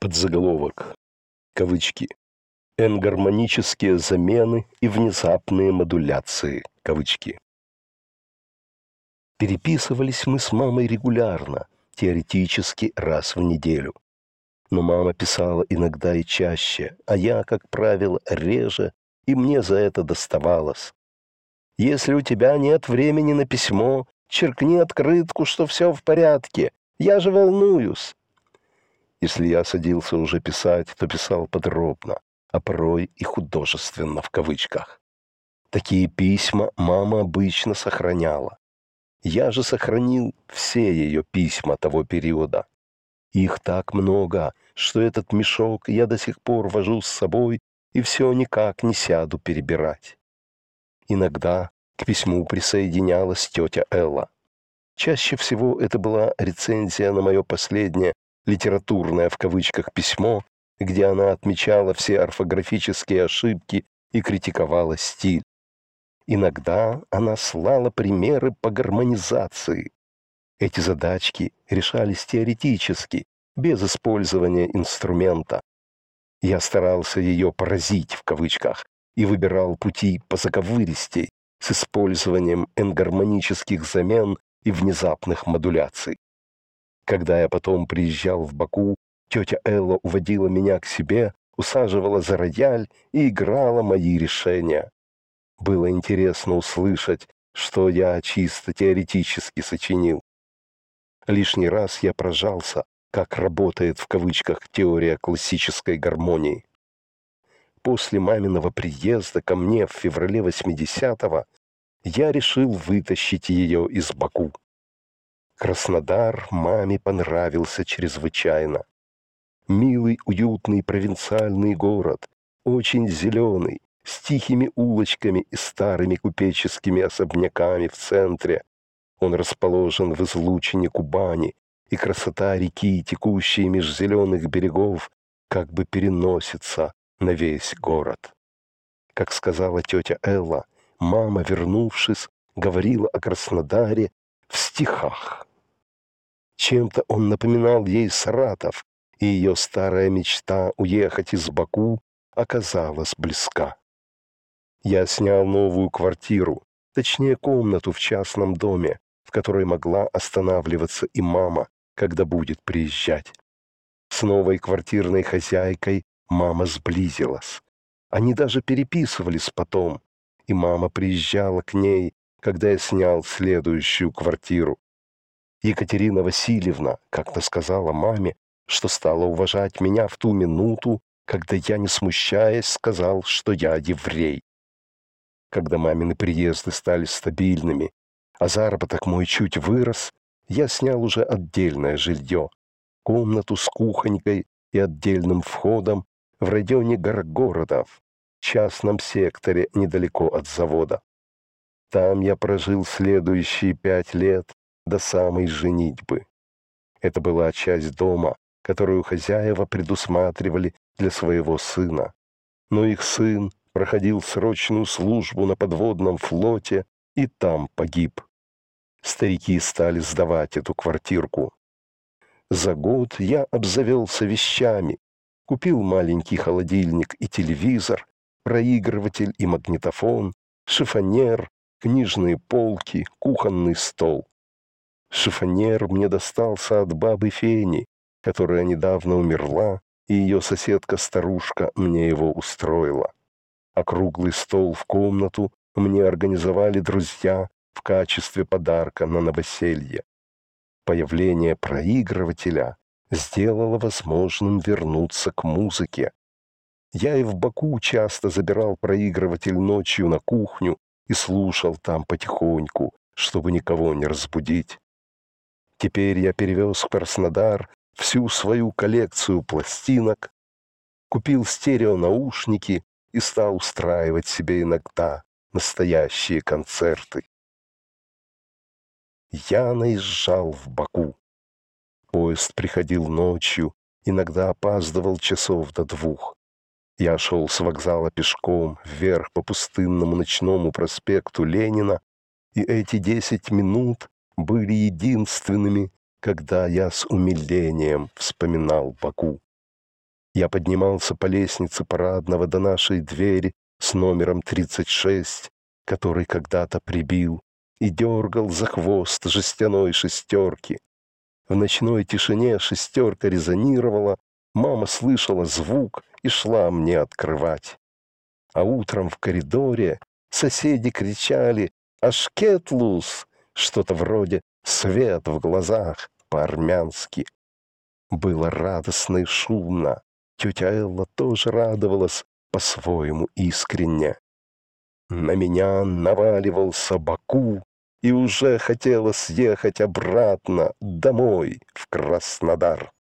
под заголовок кавычки, энгармонические замены и внезапные модуляции», кавычки. Переписывались мы с мамой регулярно, теоретически раз в неделю. Но мама писала иногда и чаще, а я, как правило, реже, и мне за это доставалось. Если у тебя нет времени на письмо, черкни открытку, что все в порядке. Я же волнуюсь. Если я садился уже писать, то писал подробно, а порой и художественно в кавычках. Такие письма мама обычно сохраняла. Я же сохранил все ее письма того периода. Их так много, что этот мешок я до сих пор вожу с собой и все никак не сяду перебирать. Иногда к письму присоединялась тетя Элла. Чаще всего это была рецензия на мое последнее литературное в кавычках письмо, где она отмечала все орфографические ошибки и критиковала стиль. Иногда она слала примеры по гармонизации. Эти задачки решались теоретически, без использования инструмента. Я старался ее «поразить» в кавычках и выбирал пути по заковыристей с использованием энгармонических замен и внезапных модуляций. Когда я потом приезжал в Баку, тетя Элла уводила меня к себе, усаживала за рояль и играла мои решения. Было интересно услышать, что я чисто теоретически сочинил. Лишний раз я прожался, как работает в кавычках теория классической гармонии. После маминого приезда ко мне в феврале 80-го я решил вытащить ее из Баку. Краснодар маме понравился чрезвычайно. Милый, уютный провинциальный город, очень зеленый, с тихими улочками и старыми купеческими особняками в центре. Он расположен в излучине Кубани, и красота реки, текущей меж зеленых берегов, как бы переносится на весь город. Как сказала тетя Элла, мама, вернувшись, говорила о Краснодаре в стихах. Чем-то он напоминал ей Саратов, и ее старая мечта уехать из Баку оказалась близка. Я снял новую квартиру, точнее комнату в частном доме, в которой могла останавливаться и мама, когда будет приезжать. С новой квартирной хозяйкой мама сблизилась. Они даже переписывались потом, и мама приезжала к ней, когда я снял следующую квартиру. Екатерина Васильевна как-то сказала маме, что стала уважать меня в ту минуту, когда я, не смущаясь, сказал, что я еврей. Когда мамины приезды стали стабильными, а заработок мой чуть вырос, я снял уже отдельное жилье, комнату с кухонькой и отдельным входом в районе Горгородов, частном секторе недалеко от завода. Там я прожил следующие пять лет, до самой женитьбы. Это была часть дома, которую хозяева предусматривали для своего сына. Но их сын проходил срочную службу на подводном флоте и там погиб. Старики стали сдавать эту квартирку. За год я обзавелся вещами, купил маленький холодильник и телевизор, проигрыватель и магнитофон, шифонер, книжные полки, кухонный стол. Шифонер мне достался от бабы Фени, которая недавно умерла, и ее соседка-старушка мне его устроила. Округлый стол в комнату мне организовали друзья в качестве подарка на новоселье. Появление проигрывателя сделало возможным вернуться к музыке. Я и в Баку часто забирал проигрыватель ночью на кухню и слушал там потихоньку, чтобы никого не разбудить. Теперь я перевез в Краснодар всю свою коллекцию пластинок, купил стереонаушники и стал устраивать себе иногда настоящие концерты. Я наезжал в Баку. Поезд приходил ночью, иногда опаздывал часов до двух. Я шел с вокзала пешком вверх по пустынному ночному проспекту Ленина, и эти десять минут были единственными, когда я с умилением вспоминал Баку. Я поднимался по лестнице парадного до нашей двери с номером 36, который когда-то прибил, и дергал за хвост жестяной шестерки. В ночной тишине шестерка резонировала, мама слышала звук и шла мне открывать. А утром в коридоре соседи кричали «Ашкетлус! что-то вроде «свет в глазах» по-армянски. Было радостно и шумно. Тетя Элла тоже радовалась по-своему искренне. На меня наваливался Баку, и уже хотела съехать обратно, домой, в Краснодар.